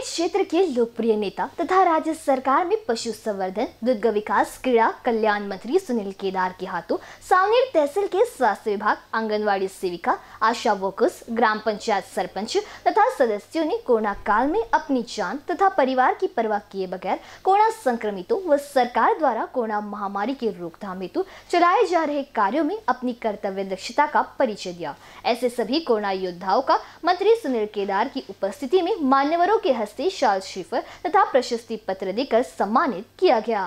ग्रामीण क्षेत्र के लोकप्रिय नेता तथा राज्य सरकार में पशु संवर्धन दुर्ग विकास क्रीड़ा कल्याण मंत्री सुनील केदार के हाथों सावनेर तहसील के स्वास्थ्य विभाग आंगनवाड़ी सेविका आशा वर्कर्स ग्राम पंचायत सरपंच तथा सदस्यों ने कोरोना काल में अपनी जान तथा परिवार की परवाह किए बगैर कोरोना संक्रमितों व सरकार द्वारा कोरोना महामारी के रोकथाम हेतु चलाए जा रहे कार्यो में अपनी कर्तव्य दक्षता का परिचय दिया ऐसे सभी कोरोना योद्धाओं का मंत्री सुनील केदार की उपस्थिति में मान्यवरों के हस्त हस्ती शाल शिफर तथा प्रशस्ति पत्र देकर सम्मानित किया गया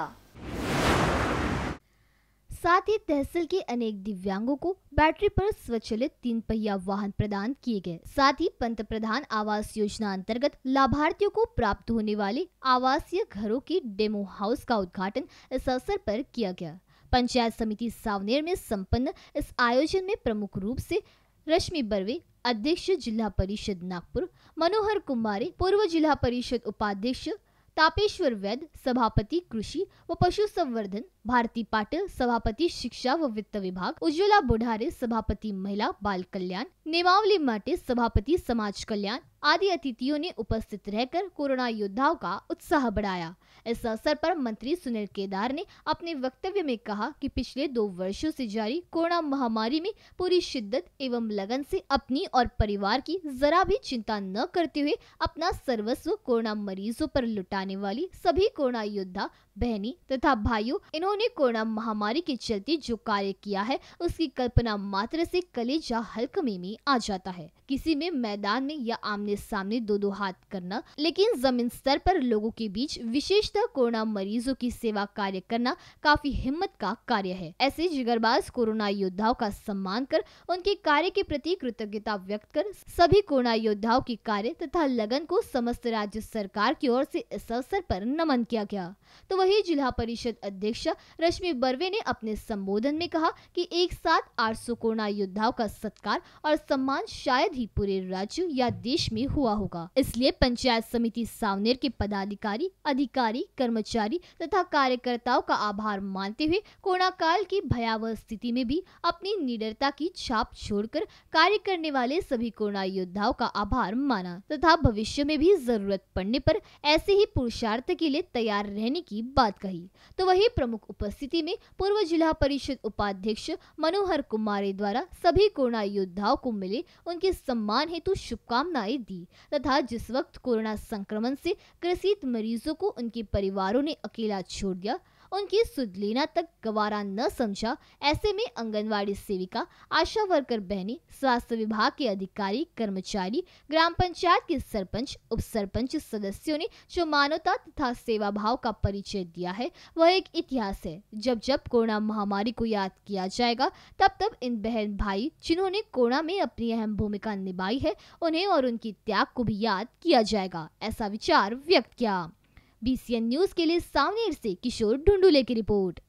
साथ ही तहसील के अनेक दिव्यांगों को बैटरी पर स्वचालित तीन पहिया वाहन प्रदान किए गए साथ ही पंत प्रधान आवास योजना अंतर्गत लाभार्थियों को प्राप्त होने वाले आवासीय घरों के डेमो हाउस का उद्घाटन इस अवसर पर किया गया पंचायत समिति सावनेर में संपन्न इस आयोजन में प्रमुख रूप से रश्मि बर्वे अध्यक्ष जिला परिषद नागपुर मनोहर कुमारी पूर्व जिला परिषद उपाध्यक्ष तापेश्वर वैद सभापति कृषि व पशु संवर्धन भारती पाटिल सभापति शिक्षा व वित्त विभाग उज्ज्वला बुढारे सभापति महिला बाल कल्याण नेमावली माटे सभापति समाज कल्याण आदि अतिथियों ने उपस्थित रहकर कोरोना योद्धाओं का उत्साह बढ़ाया इस अवसर पर मंत्री सुनील केदार ने अपने वक्तव्य में कहा कि पिछले दो वर्षों से जारी कोरोना महामारी में पूरी शिद्दत एवं लगन से अपनी और परिवार की जरा भी चिंता न करते हुए अपना सर्वस्व कोरोना मरीजों पर लुटाने वाली सभी कोरोना योद्धा बहनी तथा भाइयों इन्होंने कोरोना महामारी के चलते जो कार्य किया है उसकी कल्पना मात्र से कलेजा हल्कमे में आ जाता है किसी में मैदान में या आमने सामने दो दो हाथ करना लेकिन जमीन स्तर पर लोगों के बीच विशेषतः कोरोना मरीजों की सेवा कार्य करना काफी हिम्मत का कार्य है ऐसे जिगरबाज कोरोना योद्धाओं का सम्मान कर उनके कार्य के प्रति कृतज्ञता व्यक्त कर सभी कोरोना योद्धाओं के कार्य तथा लगन को समस्त राज्य सरकार की ओर ऐसी इस अवसर आरोप नमन किया गया तो वही जिला परिषद अध्यक्ष रश्मि बर्वे ने अपने संबोधन में कहा कि एक साथ आठ सौ कोरोना योद्धाओं का सत्कार और सम्मान शायद ही पूरे राज्य या देश में हुआ होगा इसलिए पंचायत समिति सावनेर के पदाधिकारी अधिकारी कर्मचारी तथा कार्यकर्ताओं का आभार मानते हुए कोरोना काल की भयावह स्थिति में भी अपनी निडरता की छाप छोड़कर कार्य करने वाले सभी कोरोना योद्धाओं का आभार माना तथा भविष्य में भी जरूरत पड़ने पर ऐसे ही पुरुषार्थ के लिए तैयार रहने की बात कही तो वही प्रमुख उपस्थिति में पूर्व जिला परिषद उपाध्यक्ष मनोहर कुमारे द्वारा सभी कोरोना योद्धाओं को मिले उनके सम्मान हेतु शुभकामनाएं दी तथा जिस वक्त कोरोना संक्रमण से ग्रसित मरीजों को उनके परिवारों ने अकेला छोड़ दिया उनकी लेना तक गवारा न समझा ऐसे में आंगनवाड़ी सेविका आशा वर्कर बहनी स्वास्थ्य विभाग के अधिकारी कर्मचारी ग्राम पंचायत के सरपंच उप सरपंच सदस्यों ने जो मानवता तथा सेवा भाव का परिचय दिया है वह एक इतिहास है जब जब कोरोना महामारी को याद किया जाएगा तब तब इन बहन भाई जिन्होंने कोरोना में अपनी अहम भूमिका निभाई है उन्हें और उनकी त्याग को भी याद किया जाएगा ऐसा विचार व्यक्त किया बीसीएन न्यूज के लिए सावनेर से किशोर ढूंढूले की रिपोर्ट